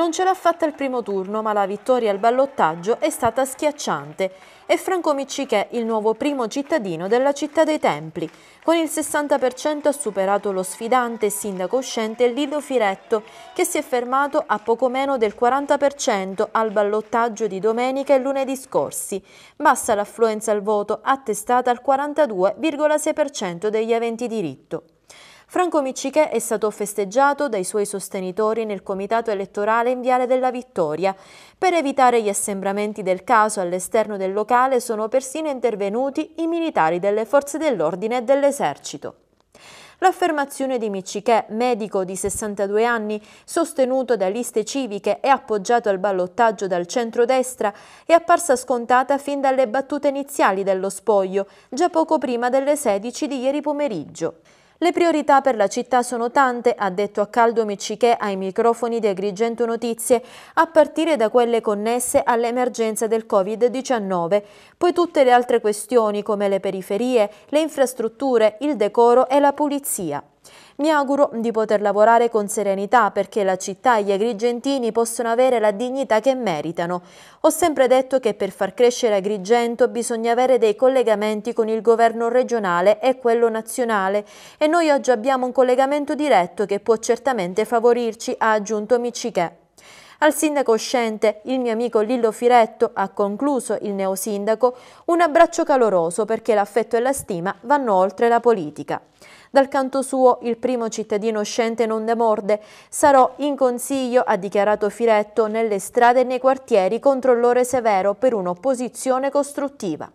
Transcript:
Non ce l'ha fatta il primo turno, ma la vittoria al ballottaggio è stata schiacciante. E Franco Miccichè il nuovo primo cittadino della città dei templi. Con il 60% ha superato lo sfidante sindaco uscente Lido Firetto, che si è fermato a poco meno del 40% al ballottaggio di domenica e lunedì scorsi. Bassa l'affluenza al voto, attestata al 42,6% degli aventi diritto. Franco Miccichè è stato festeggiato dai suoi sostenitori nel comitato elettorale in Viale della Vittoria. Per evitare gli assembramenti del caso all'esterno del locale sono persino intervenuti i militari delle forze dell'ordine e dell'esercito. L'affermazione di Miccichè, medico di 62 anni, sostenuto da liste civiche e appoggiato al ballottaggio dal centrodestra, è apparsa scontata fin dalle battute iniziali dello spoglio, già poco prima delle 16 di ieri pomeriggio. Le priorità per la città sono tante, ha detto a caldo Miccichè ai microfoni di Agrigento Notizie, a partire da quelle connesse all'emergenza del Covid-19. Poi tutte le altre questioni come le periferie, le infrastrutture, il decoro e la pulizia. Mi auguro di poter lavorare con serenità perché la città e gli agrigentini possono avere la dignità che meritano. Ho sempre detto che per far crescere Agrigento bisogna avere dei collegamenti con il governo regionale e quello nazionale e noi oggi abbiamo un collegamento diretto che può certamente favorirci, ha aggiunto Michichè. Al sindaco uscente, il mio amico Lillo Firetto, ha concluso il neosindaco, un abbraccio caloroso perché l'affetto e la stima vanno oltre la politica. Dal canto suo, il primo cittadino uscente non demorde. Sarò in consiglio, ha dichiarato Firetto, nelle strade e nei quartieri contro l'ore severo per un'opposizione costruttiva.